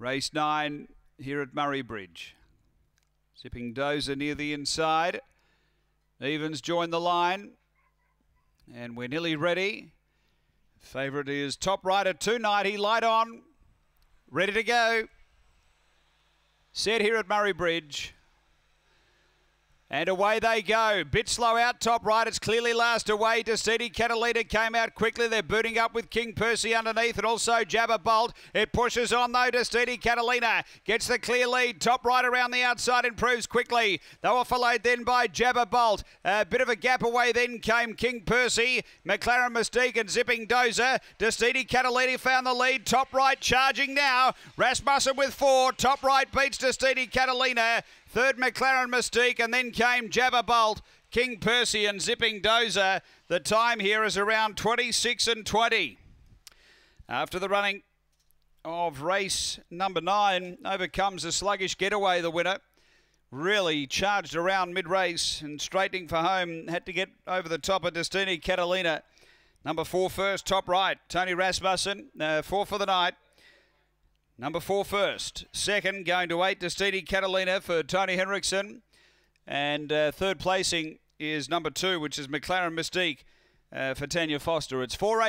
Race nine here at Murray Bridge. Zipping Dozer near the inside. Evans join the line. And we're nearly ready. Favourite is Top Rider 290, light on. Ready to go. Set here at Murray Bridge. And away they go. Bit slow out top right. It's clearly last away. Decidi Catalina came out quickly. They're booting up with King Percy underneath and also Jabba Bolt. It pushes on though. Decidi Catalina gets the clear lead. Top right around the outside improves quickly. They were followed then by Jabba Bolt. A bit of a gap away then came King Percy. McLaren Mystique and Zipping Dozer. Decidi Catalina found the lead. Top right charging now. Rasmussen with four. Top right beats Decidi Catalina. Third McLaren Mystique and then came Jabba Bolt, King Percy and Zipping Dozer. The time here is around 26 and 20. After the running of race number nine, overcomes a sluggish getaway, the winner. Really charged around mid-race and straightening for home. Had to get over the top of Destini Catalina. Number four first, top right. Tony Rasmussen, uh, four for the night. Number four first. Second, going to eight, Destini Catalina for Tony Henriksen. And uh, third placing is number two, which is McLaren Mystique uh, for Tanya Foster. It's 4 eight.